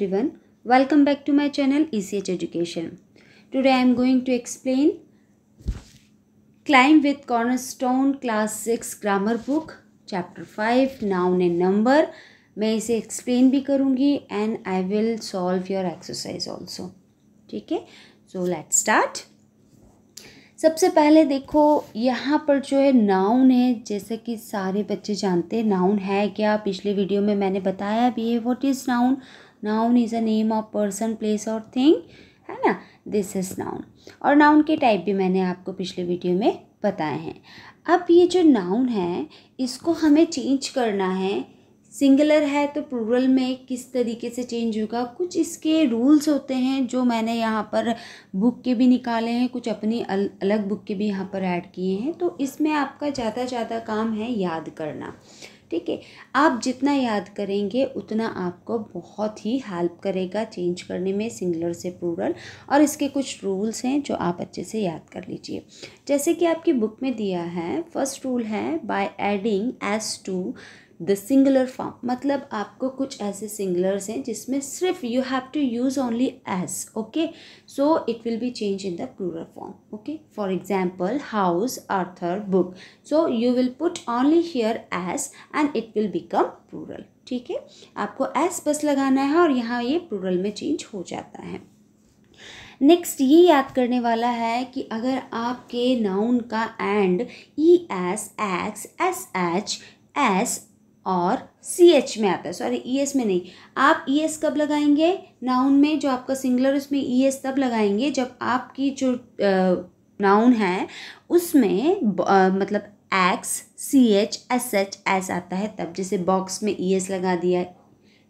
everyone welcome back to my channel ECH education today I am going to explain climb with cornerstone class 6 grammar book chapter 5 noun and number मैं इसे explain भी करूँगी and I will solve your exercise also ठीक है so let start सबसे पहले देखो यहाँ पर जो है नाउन है जैसे कि सारे बच्चे जानते हैं नाउन है क्या पिछले वीडियो में मैंने बताया भी है what is noun noun is a name of person place और थिंग है ना दिस इज़ नाउन और नाउन के टाइप भी मैंने आपको पिछले वीडियो में बताए हैं अब ये जो नाउन है इसको हमें चेंज करना है सिंगुलर है तो प्लूरल में किस तरीके से चेंज होगा कुछ इसके रूल्स होते हैं जो मैंने यहाँ पर बुक के भी निकाले हैं कुछ अपनी अल, अलग बुक के भी यहाँ पर ऐड किए हैं तो इसमें आपका ज़्यादा ज़्यादा काम है याद करना ठीक है आप जितना याद करेंगे उतना आपको बहुत ही हेल्प करेगा चेंज करने में सिंगुलर से प्लूरल और इसके कुछ रूल्स हैं जो आप अच्छे से याद कर लीजिए जैसे कि आपकी बुक में दिया है फर्स्ट रूल है by adding S to the singular form मतलब आपको कुछ ऐसे सिंगुलर्स हैं जिसमें सिर्फ you have to use only S okay so it will be change in the plural form okay for example house author book so you will put only here S and it will become plural ठीक है आपको S bus लगाना है और यहाँ ये plural में change हो जाता है नेक्स्ट ये याद करने वाला है कि अगर आपके नाउन का end E S X S H S और सी एच में आता है सॉरी ई एस में नहीं आप ई e एस कब लगाएंगे नाउन में जो आपका सिंगुलर उसमें ई e एस तब लगाएंगे जब आपकी जो नाउन है उसमें आ, मतलब X C H S H S आता है तब जैसे बॉक्स में ई e एस लगा दिया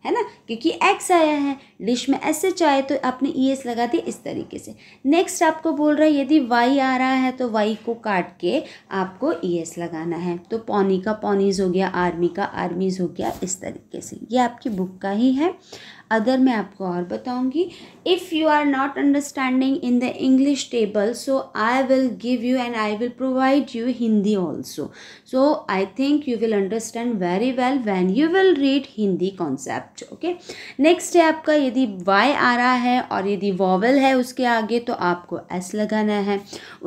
है ना क्योंकि एक्स आया है डिश में एस एच आए तो आपने ई e एस लगा दी इस तरीके से नेक्स्ट आपको बोल रहा है यदि वाई आ रहा है तो वाई को काट के आपको ई e एस लगाना है तो पौनी का पौनीज हो गया आर्मी का आर्मीज हो गया इस तरीके से ये आपकी बुक का ही है अदर मैं आपको और बताऊंगी if you are not understanding in the English table so I will give you and I will provide you Hindi also so I think you will understand very well when you will read Hindi concept okay next है आपका यदि Y आ रहा है और यदि vowel है उसके आगे तो आपको एस लगाना है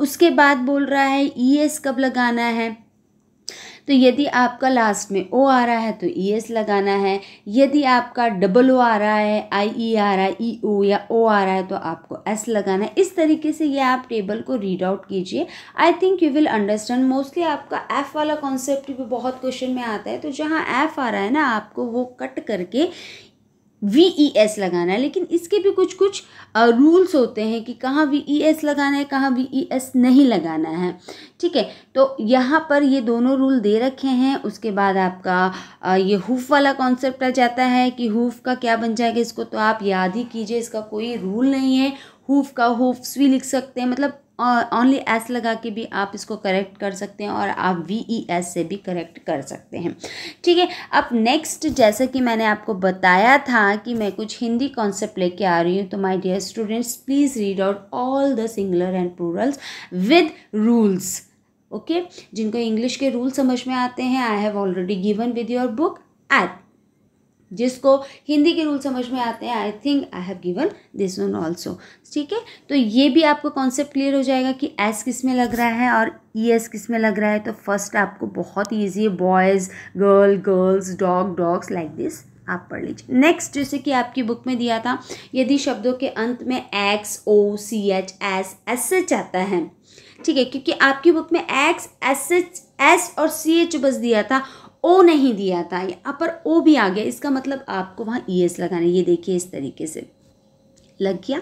उसके बाद बोल रहा है ई e एस कब लगाना है तो यदि आपका लास्ट में ओ आ रहा है तो ई e एस लगाना है यदि आपका डबल ओ आ रहा है आई ई e आ रहा है ई e ओ या ओ आ रहा है तो आपको एस लगाना है इस तरीके से ये आप टेबल को रीड आउट कीजिए I think you will understand mostly आपका एफ़ वाला कॉन्सेप्ट भी बहुत क्वेश्चन में आता है तो जहाँ एफ़ आ रहा है ना आपको वो कट करके वी ई एस लगाना है लेकिन इसके भी कुछ कुछ रूल्स होते हैं कि कहाँ वी ई एस लगाना है कहाँ वी ई एस नहीं लगाना है ठीक है तो यहाँ पर ये दोनों रूल दे रखे हैं उसके बाद आपका ये हुफ वाला कॉन्सेप्ट आ जाता है कि हुफ का क्या बन जाएगा इसको तो आप याद ही कीजिए इसका कोई रूल नहीं है हुफ का हुफ्स भी लिख सकते हैं मतलब ओनली एस लगा के भी आप इसको करेक्ट कर सकते हैं और आप वी ई एस से भी करेक्ट कर सकते हैं ठीक है अब नेक्स्ट जैसा कि मैंने आपको बताया था कि मैं कुछ हिंदी कॉन्सेप्ट लेके आ रही हूँ तो my dear students please read out all the singular and plurals with rules okay जिनको इंग्लिश के रूल समझ में आते हैं I have already given with your book at जिसको हिंदी के रूल समझ में आते हैं I think I have given this one also ठीक है तो ये भी आपको कॉन्सेप्ट क्लियर हो जाएगा कि एस किस में लग रहा है और ई e एस किस में लग रहा है तो फर्स्ट आपको बहुत ईजी है boys girl girls dog dogs like this आप पढ़ लीजिए नेक्स्ट जैसे कि आपकी बुक में दिया था यदि शब्दों के अंत में X O C H S S H आता है ठीक है क्योंकि आपकी बुक में एक्स एस एच एस और सी एच बस दिया था ओ नहीं दिया था यहाँ पर ओ भी आ गया इसका मतलब आपको वहाँ ई e एस लगाना ये देखिए इस तरीके से लग गया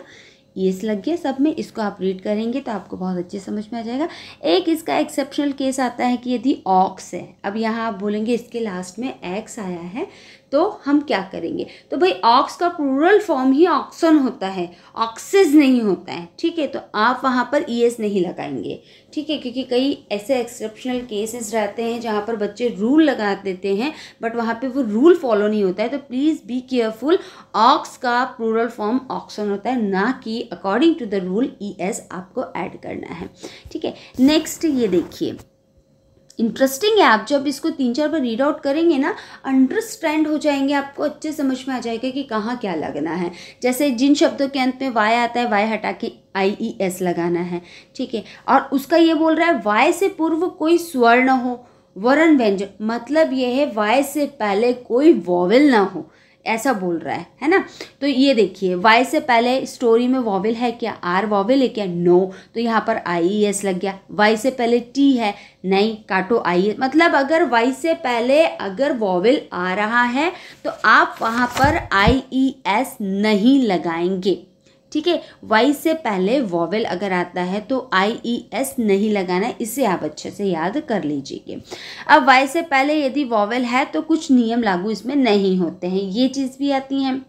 ई e एस लग गया सब में इसको आप रीड करेंगे तो आपको बहुत अच्छे समझ में आ जाएगा एक इसका एक्सेप्शनल केस आता है कि यदि ऑक्स है अब यहाँ आप बोलेंगे इसके लास्ट में एक्स आया है तो हम क्या करेंगे तो भाई ऑक्स का प्लूरल फॉर्म ही ऑक्सन होता है ऑक्सेज नहीं होता है ठीक है तो आप वहाँ पर ई एस नहीं लगाएंगे ठीक है क्योंकि कई ऐसे एक्सेप्शनल केसेस रहते हैं जहाँ पर बच्चे रूल लगा देते हैं बट वहाँ पे वो रूल फॉलो नहीं होता है तो प्लीज़ बी केयरफुल ऑक्स का प्लूरल फॉर्म ऑक्सन होता है ना कि according to the rule E S आपको ऐड करना है ठीक है नेक्स्ट ये देखिए इंटरेस्टिंग है आप जब इसको तीन चार बार रीड आउट करेंगे ना अंडरस्टैंड हो जाएंगे आपको अच्छे समझ में आ जाएगा कि कहाँ क्या लगना है जैसे जिन शब्दों के अंत में वाय आता है वाय हटा के आई ई एस लगाना है ठीक है और उसका ये बोल रहा है वाय से पूर्व कोई स्वर्ण हो वर्ण व्यंजन मतलब ये है वाय से पहले कोई वॉवल ना हो ऐसा बोल रहा है है ना तो ये देखिए वाई से पहले स्टोरी में वॉवल है क्या आर वॉवल है क्या नो तो यहाँ पर आई ई एस लग गया वाई से पहले टी है नहीं काटो आई एस e मतलब अगर वाई से पहले अगर वॉवल आ रहा है तो आप वहाँ पर आई ई एस नहीं लगाएंगे ठीक है वाई से पहले वॉवेल अगर आता है तो आई ई एस नहीं लगाना इसे आप अच्छे से याद कर लीजिए अब वाई से पहले यदि वॉवेल है तो कुछ नियम लागू इसमें नहीं होते हैं ये चीज़ भी आती हैं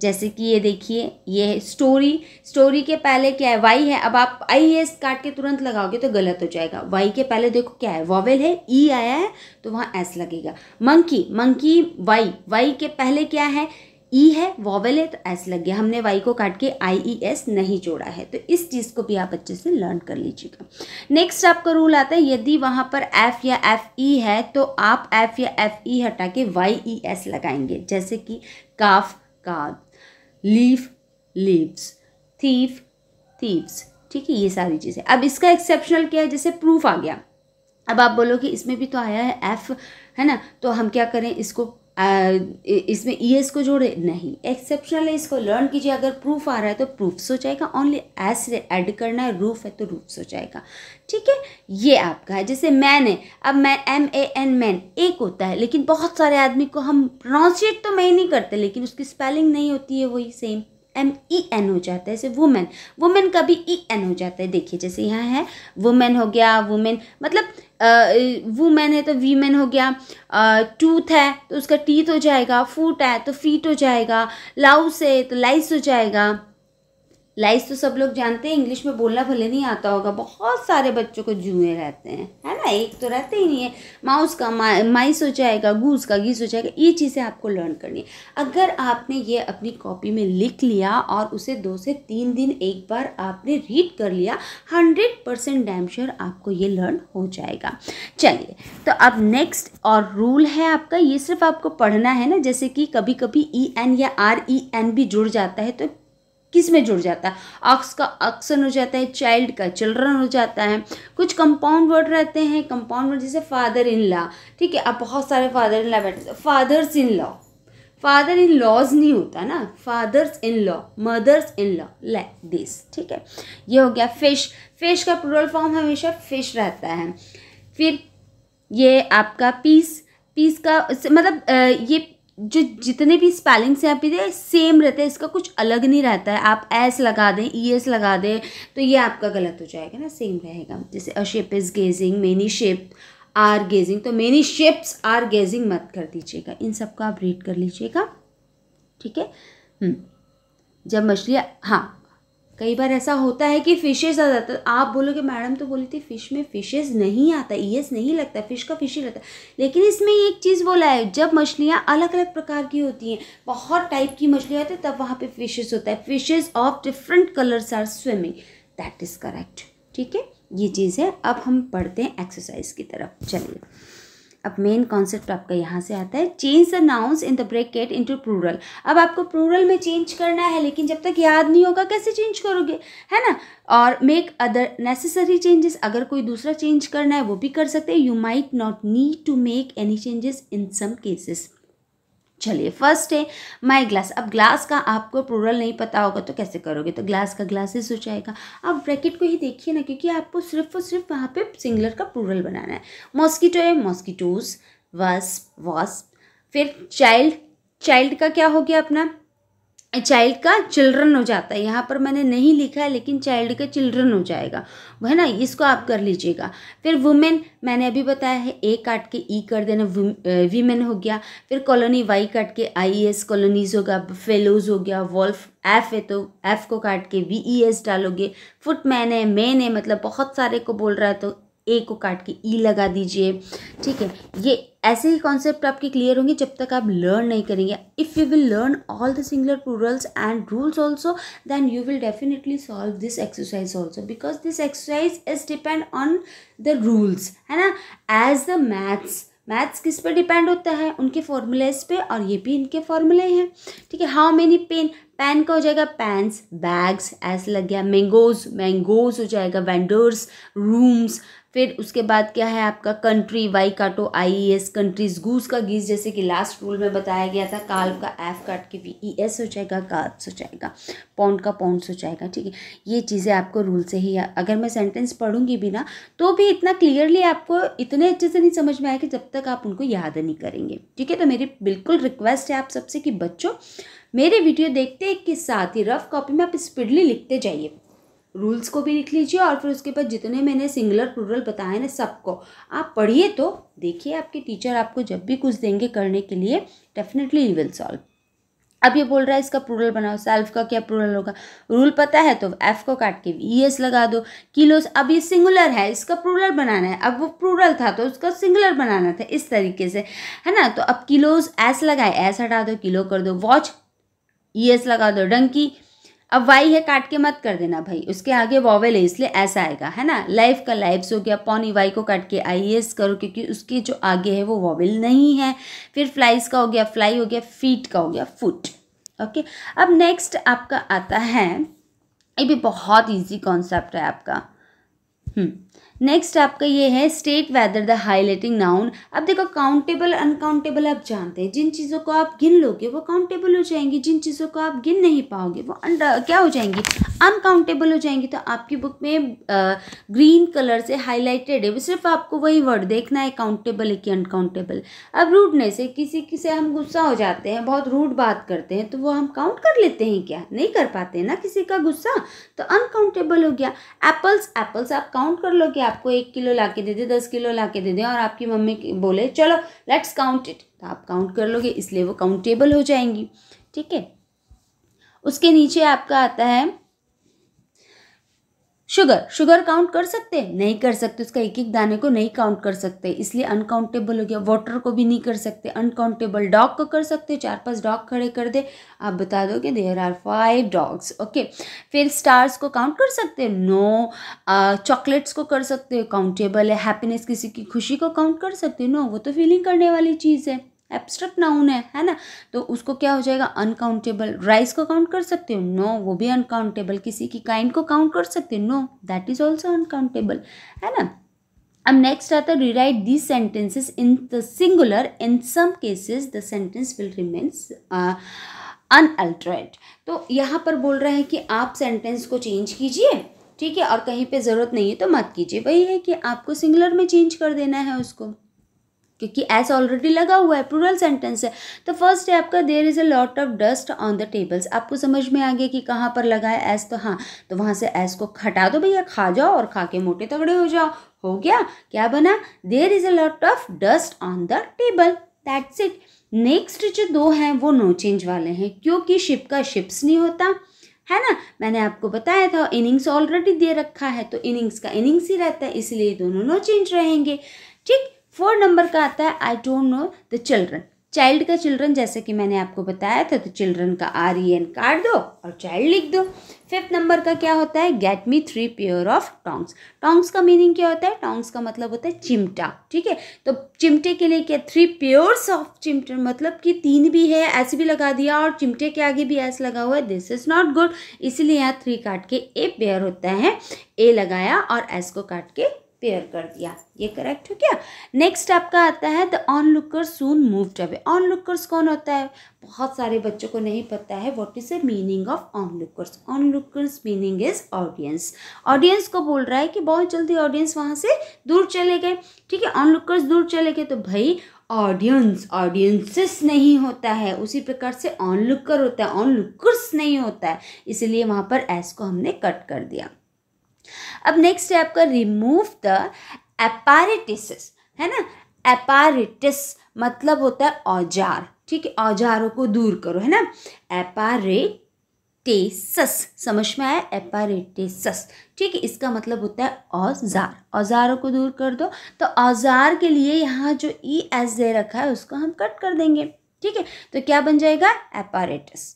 जैसे कि ये देखिए ये स्टोरी स्टोरी के पहले क्या है वाई है अब आप आई एस e काट के तुरंत लगाओगे तो गलत हो जाएगा वाई के पहले देखो क्या है वॉवेल है ई e आया है तो वहाँ एस लगेगा मंकी मंकी वाई वाई के पहले क्या है ई e है वॉवेल है तो एस लग गया हमने वाई को काट के आई ई एस नहीं जोड़ा है तो इस चीज़ को भी आप अच्छे से लर्न कर लीजिएगा नेक्स्ट आपका रूल आता है यदि वहाँ पर एफ या एफ ई e है तो आप एफ या एफ ई e हटा के वाई ई एस लगाएंगे जैसे कि काफ का लीफ लीव्स थीफ थीव्स ठीक है ये सारी चीज़ें अब इसका एक्सेप्शनल क्या है जैसे प्रूफ आ गया अब आप बोलोगे इसमें भी तो आया है एफ़ है ना तो हम क्या करें इसको इसमें ई e एस को जोड़े नहीं एक्सेप्शनल है इसको लर्न कीजिए अगर प्रूफ आ रहा है तो प्रूफ्स हो जाएगा ओनली एस से ऐड करना है रूफ है तो रूफ्स हो जाएगा ठीक है ये आपका है जैसे मैन है अब मैं एम ए एन मैन एक होता है लेकिन बहुत सारे आदमी को हम प्रोनाउंसिएट तो मैं ही नहीं करते लेकिन उसकी स्पेलिंग नहीं होती है वही सेम एम ई एन हो जाता है जैसे वुमेन वुमेन का भी ई e एन हो जाता है देखिए जैसे यहाँ है वुमेन हो गया वुमेन मतलब वुमेन है तो वीमेन हो गया टूथ है तो उसका टीथ हो जाएगा फूट है तो फीट हो जाएगा लाउस है तो लाइस हो जाएगा लाइज तो सब लोग जानते हैं इंग्लिश में बोलना भले नहीं आता होगा बहुत सारे बच्चों को जुए रहते हैं है ना एक तो रहते ही नहीं है माउस का मा, माइस हो जाएगा गूस का घी सो जाएगा ये चीज़ें आपको लर्न करनी है अगर आपने ये अपनी कॉपी में लिख लिया और उसे दो से तीन दिन एक बार आपने रीड कर लिया हंड्रेड परसेंट डैमश्योर आपको ये लर्न हो जाएगा चलिए तो अब नेक्स्ट और रूल है आपका ये सिर्फ आपको पढ़ना है ना जैसे कि कभी कभी ई एन या आर ई एन भी जुड़ जाता है तो किस में जुड़ जाता है ऑक्स का ऑक्सन हो जाता है चाइल्ड का चिल्ड्रन हो जाता है कुछ कंपाउंड वर्ड रहते हैं कंपाउंड वर्ड जैसे फादर इन लॉ ठीक है अब बहुत सारे फादर इन लॉ बैठे fathers in law father in laws नहीं होता ना fathers in law mothers in law like this ठीक है ये हो गया फिश फिश का प्लूरल फॉर्म हमेशा फिश रहता है फिर ये आपका पीस पीस का मतलब ये जो जितने भी स्पेलिंग्स यहाँ पे सेम रहते हैं इसका कुछ अलग नहीं रहता है आप एस लगा दें ई एस लगा दें तो ये आपका गलत हो जाएगा ना सेम रहेगा जैसे a sheep is grazing many sheep are grazing तो मेनी शेप्स आर गेजिंग मत कर दीजिएगा इन का आप रीड कर लीजिएगा ठीक है हम्म, जब मछलियाँ हाँ कई बार ऐसा होता है कि फ़िशेज आ जाता आप बोलोगे मैडम तो बोली थी फ़िश में फिशेज नहीं आता ईएस नहीं लगता फ़िश का फिश ही लगता लेकिन इसमें एक चीज़ बोला है जब मछलियाँ अलग अलग प्रकार की होती हैं बहुत टाइप की मछलियाँ होती है तब वहाँ पे फिशेज होता है fishes of different colours are swimming that is correct ठीक है ये चीज़ है अब हम पढ़ते हैं एक्सरसाइज की तरफ चलिए अब मेन कॉन्सेप्ट आपका यहाँ से आता है change the nouns in the bracket into plural अब आपको प्रूरल में चेंज करना है लेकिन जब तक याद नहीं होगा कैसे चेंज करोगे है ना और मेक अदर नेसेसरी चेंजेस अगर कोई दूसरा चेंज करना है वो भी कर सकते हैं you might not need to make any changes in some cases चलिए फर्स्ट है माई ग्लास अब ग्लास का आपको प्रोरल नहीं पता होगा तो कैसे करोगे तो ग्लास का ग्लासेस हो जाएगा आप ब्रैकेट को ही देखिए ना क्योंकि आपको सिर्फ और सिर्फ वहाँ पे सिंगलर का प्रोरल बनाना है मॉस्किटो है मॉस्किटोज वस्प वॉस्प फिर चाइल्ड चाइल्ड का क्या हो गया अपना चाइल्ड का चिल्ड्रन हो जाता है यहाँ पर मैंने नहीं लिखा है लेकिन चाइल्ड का चिल्ड्रन हो जाएगा है ना इसको आप कर लीजिएगा फिर वुमेन मैंने अभी बताया है ए काट के ई e कर देना वीमेन हो गया फिर कॉलोनी वाई काट के आई एस कॉलोनीज होगा फेलोज हो गया वॉल्फ एफ़ है तो एफ़ को काट के वी ई एस डालोगे फुटमैन है मेन है मतलब बहुत सारे को बोल रहा है तो ए को काट के ई लगा दीजिए ठीक है ये ऐसे ही कॉन्सेप्ट आपके क्लियर होंगे जब तक आप लर्न नहीं करेंगे if you will learn all the singular plurals and rules also then you will definitely solve this exercise also because this exercise is depend on the rules है ना एज द मैथ्स मैथ्स किस पर depend होता है उनके formulas पे और ये भी इनके फॉर्मूले हैं ठीक है हाउ मेनी पेन पेन का हो जाएगा पैंस बैग्स ऐसे लग गया मैंगोज मैंगोज हो जाएगा वेंडर्स रूम्स फिर उसके बाद क्या है आपका कंट्री वाई काटो आई एस कंट्रीज गूस का गीस जैसे कि लास्ट रूल में बताया गया था काल का एफ काट के वी ई एस हो जाएगा काप्स हो जाएगा पौंड का पौंड हो जाएगा ठीक है ये चीज़ें आपको रूल से ही अगर मैं सेंटेंस पढ़ूंगी भी ना तो भी इतना क्लियरली आपको इतने अच्छे से नहीं समझ में आया कि जब तक आप उनको याद नहीं करेंगे ठीक है तो मेरी बिल्कुल रिक्वेस्ट है आप सबसे कि बच्चों मेरे वीडियो देखते के साथ ही रफ कॉपी में आप स्पीडली लिखते जाइए रूल्स को भी लिख लीजिए और फिर उसके बाद जितने मैंने सिंगुलर प्लूरल बताए ना सबको आप पढ़िए तो देखिए आपके टीचर आपको जब भी कुछ देंगे करने के लिए डेफिनेटली यू विल सॉल्व अब ये बोल रहा है इसका प्लूरल बनाओ सेल्फ का क्या प्लूरल होगा रूल पता है तो एफ को काट के ई e एस लगा दो किलोस अब ये सिंगुलर है इसका प्लूरल बनाना है अब वो प्लूरल था तो उसका सिंगुलर बनाना था इस तरीके से है ना तो अब किलोस एस लगाए एस हटा दो किलो कर दो वॉच ई एस लगा दो डंकी अब वाई है काट के मत कर देना भाई उसके आगे वॉवेल है इसलिए ऐसा आएगा है ना लाइफ का लाइफ हो गया पौनी वाई को काट के आई एस करो क्योंकि उसके जो आगे है वो वॉवेल नहीं है फिर फ्लाइज का हो गया फ्लाई हो गया फीट का हो गया फुट ओके अब नेक्स्ट आपका आता है ये भी बहुत ईजी कॉन्सेप्ट है आपका हम्म नेक्स्ट आपका ये है state whether the highlighting noun अब देखो काउंटेबल अनकाउंटेबल आप जानते हैं जिन चीज़ों को आप गिन लोगे वो काउंटेबल हो जाएंगी जिन चीज़ों को आप गिन नहीं पाओगे वो क्या हो जाएंगी अनकाउंटेबल हो जाएंगी तो आपकी बुक में ग्रीन कलर से हाईलाइटेड है वो सिर्फ आपको वही वर्ड देखना है काउंटेबल है कि अनकाउंटेबल अब रूडनेस है किसी किसे हम गुस्सा हो जाते हैं बहुत रूड बात करते हैं तो वो हम काउंट कर लेते हैं क्या नहीं कर पाते ना किसी का गुस्सा तो अनकाउंटेबल हो गया एप्पल्स एप्पल्स आप काउंट कर लोगे आपको एक किलो ला के दे दे दस किलो ला के दे दे और आपकी मम्मी बोले चलो लेट्स काउंट इट तो आप काउंट कर लोगे इसलिए वो काउंटेबल हो जाएंगी ठीक है उसके नीचे आपका आता है शुगर शुगर काउंट कर सकते हैं नहीं कर सकते उसका एक एक दाने को नहीं काउंट कर सकते इसलिए अनकाउंटेबल हो गया वाटर को भी नहीं कर सकते अनकाउंटेबल डॉग को कर सकते चार पांच डॉग खड़े कर दे आप बता दो कि there are five dogs okay फिर स्टार्स को काउंट कर सकते हो नो चॉकलेट्स को कर सकते हो काउंटेबल है हैप्पीनेस किसी की खुशी को काउंट कर सकते हो नो वो तो फीलिंग करने वाली चीज़ है एब्स्ट्रैक्ट नाउन है है ना तो उसको क्या हो जाएगा अनकाउंटेबल राइस को काउंट कर सकते हो नो no, वो भी अनकाउंटेबल किसी की काइंड को काउंट कर सकते हो no that is also uncountable है ना अब नेक्स्ट आता है rewrite these sentences in the singular in some cases the sentence will remains unaltered तो यहाँ पर बोल रहे हैं कि आप सेंटेंस को चेंज कीजिए ठीक है और कहीं पे ज़रूरत नहीं है तो मत कीजिए वही है कि आपको सिंगुलर में चेंज कर देना है उसको क्योंकि एस ऑलरेडी लगा हुआ है प्रूरल सेंटेंस है तो फर्स्ट है आपका there is a lot of dust on the tables आपको समझ में आ गया कि कहाँ पर लगा है एस तो हाँ तो वहाँ से एस को हटा दो भैया खा जाओ और खा के मोटे तगड़े हो जाओ हो गया क्या बना there is a lot of dust on the table that's it next जो दो हैं वो नो चेंज वाले हैं क्योंकि शिप का शिप्स नहीं होता है ना मैंने आपको बताया था इनिंग्स ऑलरेडी दे रखा है तो इनिंग्स का इनिंग्स ही रहता है इसलिए दोनों नो चेंज रहेंगे ठीक फोर नंबर का आता है I don't know the children child का चिल्ड्रन जैसे कि मैंने आपको बताया था तो चिल्ड्रन का आर ई एन काट दो और चाइल्ड लिख दो फिफ्थ नंबर का क्या होता है get me three pair of tongs tongs का मीनिंग क्या होता है टोंग्स का मतलब होता है चिमटा ठीक है तो चिमटे के लिए क्या थ्री पेयर्स ऑफ चिमटे मतलब कि तीन भी है ऐसे भी लगा दिया और चिमटे के आगे भी ऐसे लगा हुआ है दिस इज नॉट गुड इसीलिए यहाँ थ्री काट के ए पेयर होता है ए लगाया और एस को काट के पेयर कर दिया ये करेक्ट हो गया नेक्स्ट आपका आता है the onlooker soon moved away onlookers कौन होता है बहुत सारे बच्चों को नहीं पता है what is the meaning of onlookers onlookers meaning is audience audience को बोल रहा है कि बहुत जल्दी ऑडियंस वहाँ से दूर चले गए ठीक है ऑन लुकर्स दूर चले गए तो भाई ऑडियंस ऑडियंसिस नहीं होता है उसी प्रकार से ऑन लुकर होता है ऑन लुकर्स नहीं होता है इसीलिए वहाँ पर एस को हमने कट कर दिया अब नेक्स्ट है आपका रिमूव द एपारेटिस है ना एपारेटिस मतलब होता है औजार ठीक है औजारों को दूर करो है ना एपारेटेसस समझ में आया एपारेटेसस ठीक है इसका मतलब होता है औजार औजारों को दूर कर दो तो औजार के लिए यहाँ जो ई e एस दे रखा है उसको हम कट कर देंगे ठीक है तो क्या बन जाएगा एपारेटस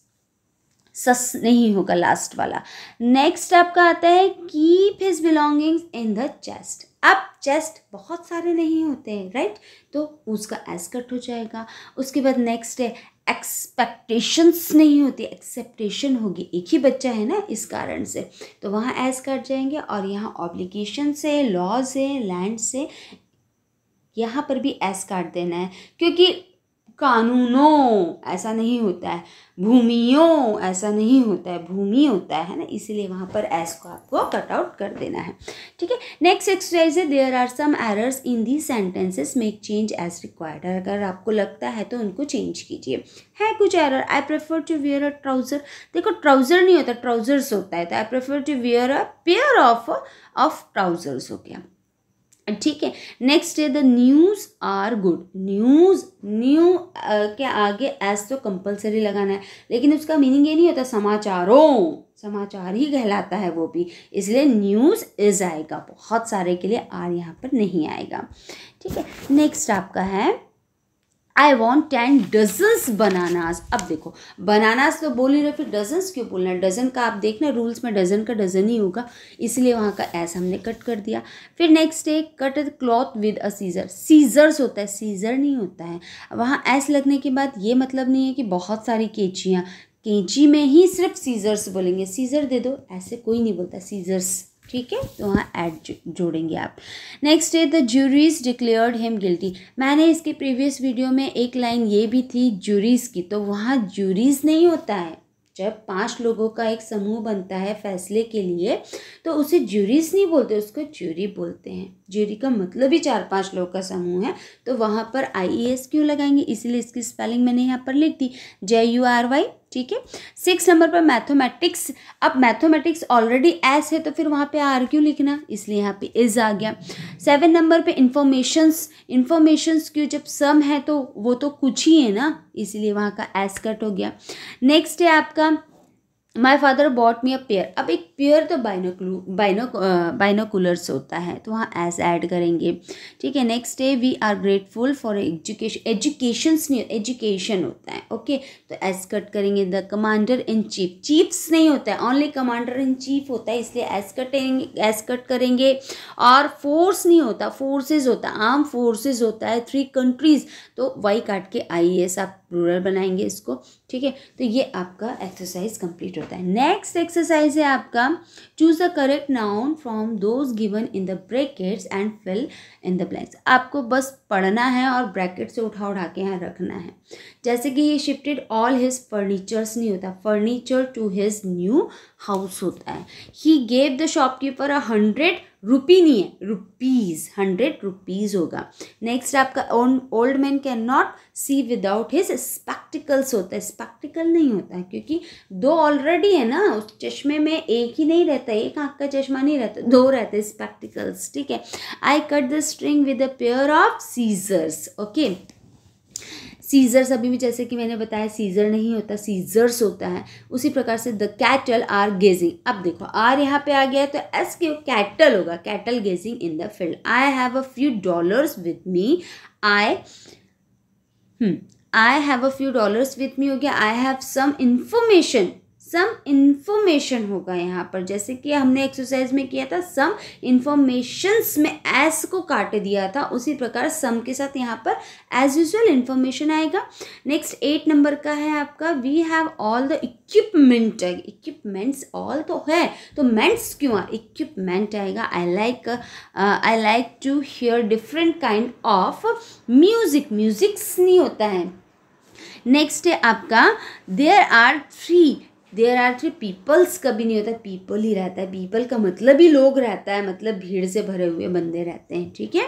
सस नहीं होगा लास्ट वाला नेक्स्ट आपका आता है keep his belongings in the chest अब चेस्ट बहुत सारे नहीं होते हैं राइट तो उसका एस कट हो जाएगा उसके बाद नेक्स्ट है एक्सपेक्टेशंस नहीं होती एक्सेप्टेशन होगी एक ही बच्चा है ना इस कारण से तो वहाँ एस कट जाएंगे और यहाँ ऑब्लिगेशन से लॉज है लैंड से यहाँ पर भी एस काट देना है क्योंकि कानूनों ऐसा नहीं होता है भूमियों ऐसा नहीं होता है भूमि होता है ना इसीलिए वहाँ पर एस को आपको कट आउट कर देना है ठीक है नेक्स्ट एक्सरसाइज है there are some errors in the sentences make change as required अगर आपको लगता है तो उनको चेंज कीजिए है कुछ error I prefer to wear a trouser देखो ट्राउज़र नहीं होता ट्राउज़र्स होता है तो I prefer to wear a pair of of trousers हो गया ठीक है नेक्स्ट है the news are good news new के आगे एस तो कंपलसरी लगाना है लेकिन उसका मीनिंग ये नहीं होता समाचारों समाचार ही कहलाता है वो भी इसलिए न्यूज़ इज आएगा बहुत सारे के लिए आर यहाँ पर नहीं आएगा ठीक है नेक्स्ट आपका है I want ten dozens bananas अब देखो बनानास तो बोल ही रहे फिर डजन्स क्यों बोलना डजन का आप देखना रूल्स में डजन का डजन ही होगा इसलिए वहाँ का ऐसा हमने कट कर दिया फिर नेक्स्ट है cut cloth with a scissor scissors होता है सीज़र नहीं होता है वहाँ ऐस लगने के बाद ये मतलब नहीं है कि बहुत सारी कैचियाँ कैंची में ही सिर्फ सीज़र्स बोलेंगे सीज़र दे दो ऐसे कोई नहीं बोलता सीज़र्स ठीक है तो वहाँ एड जोड़ेंगे आप नेक्स्ट है the juries declared him guilty मैंने इसके प्रीवियस वीडियो में एक लाइन ये भी थी जूरीज की तो वहाँ जूरीज नहीं होता है जब पांच लोगों का एक समूह बनता है फैसले के लिए तो उसे ज्यूरीज नहीं बोलते उसको ज्यूरी बोलते हैं ज्यूरी का मतलब ही चार पांच लोग का समूह है तो वहाँ पर आई ई एस क्यों लगाएंगे इसीलिए इसकी स्पेलिंग मैंने यहाँ पर लिख दी जे यू आर वाई ठीक है सिक्स नंबर पर मैथमेटिक्स अब मैथमेटिक्स ऑलरेडी एस है तो फिर वहाँ पे क्यों लिखना इसलिए यहाँ पे इज आ गया सेवन नंबर पे इंफॉर्मेशंस इंफॉर्मेशंस क्यों जब सम है तो वो तो कुछ ही है ना इसलिए वहाँ का एस कट हो गया नेक्स्ट है आपका my father bought me a pair अब एक पेयर तो बाइनोकलू बाइनो बाइनोकुलर्स होता है तो वहाँ एज ऐड करेंगे ठीक है next day we are grateful for education education नहीं एजुकेशन होता है ओके तो एस कट करेंगे the commander in chief chiefs नहीं होता है ओनली कमांडर इन चीफ होता है इसलिए एस कटेंगे एस कट करेंगे और फोर्स नहीं होता फोर्सेज होता है आर्म फोर्सेज होता है थ्री कंट्रीज़ तो वाई काट के आई आप रूरल बनाएंगे इसको ठीक है तो ये आपका एक्सरसाइज कंप्लीट होता है नेक्स्ट एक्सरसाइज है आपका choose the correct noun from those given in the brackets and fill in the blanks आपको बस पढ़ना है और ब्रैकेट से उठा उठा के यहाँ रखना है जैसे कि ये शिफ्टेड ऑल हिज फर्नीचर्स नहीं होता furniture to his new house होता है he gave the shopkeeper a hundred rupee नहीं है रुपीज़ हंड्रेड रुपीज़ होगा नेक्स्ट आपका old man can not see without his spectacles होता है स्पेक्टिकल नहीं होता है क्योंकि दो ऑलरेडी है ना उस चश्मे में एक ही नहीं रहता एक आँख का चश्मा नहीं रहता दो रहते स्पेक्टिकल्स ठीक है I cut the string with a pair of scissors okay scissors अभी भी जैसे कि मैंने बताया सीजर नहीं होता सीजर्स होता है उसी प्रकार से द कैटल आर गेजिंग अब देखो आर यहाँ पे आ गया है तो एस के कैटल होगा cattle grazing in the field I have a few dollars with me I I have a few dollars with me हो गया I have some information some information होगा यहाँ पर जैसे कि हमने एक्सरसाइज में किया था सम इन्फॉर्मेशंस में एस को काट दिया था उसी प्रकार सम के साथ यहाँ पर एज यूजल इन्फॉर्मेशन आएगा नेक्स्ट एट नंबर का है आपका we have all the equipment equipments all तो है तो मेंट्स क्यों आ इक्विपमेंट आएगा I like I like to hear different kind of music musics नहीं होता है नेक्स्ट है आपका there are three there are three peoples कभी नहीं होता पीपल ही रहता है पीपल का मतलब ही लोग रहता है मतलब भीड़ से भरे हुए बंदे रहते हैं ठीक है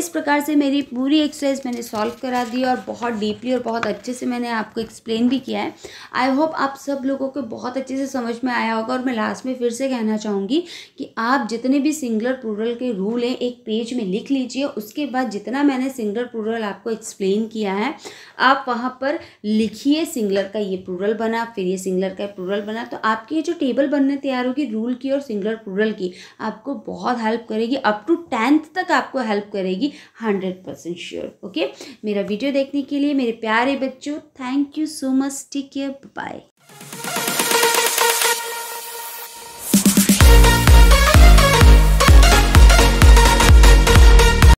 इस प्रकार से मेरी पूरी एक्सरसाइज मैंने सॉल्व करा दी और बहुत डीपली और बहुत अच्छे से मैंने आपको एक्सप्लेन भी किया है आई होप आप सब लोगों को बहुत अच्छे से समझ में आया होगा और मैं लास्ट में फिर से कहना चाहूँगी कि आप जितने भी सिंगलर प्रूरल के रूल हैं एक पेज में लिख लीजिए उसके बाद जितना मैंने सिंगलर प्रूरल आपको एक्सप्लेन किया है आप वहाँ पर लिखिए सिंगलर का ये प्रूरल बना फिर ये सिंगलर का प्रूरल बना तो आपकी जो टेबल बनने तैयार होगी रूल की और सिंगुलर प्रूरल की आपको बहुत हेल्प करेगी अप टू टेंथ तक आपको हेल्प करेगी हंड्रेड परसेंट श्योर ओके मेरा वीडियो देखने के लिए मेरे प्यारे बच्चों thank you so much take care bye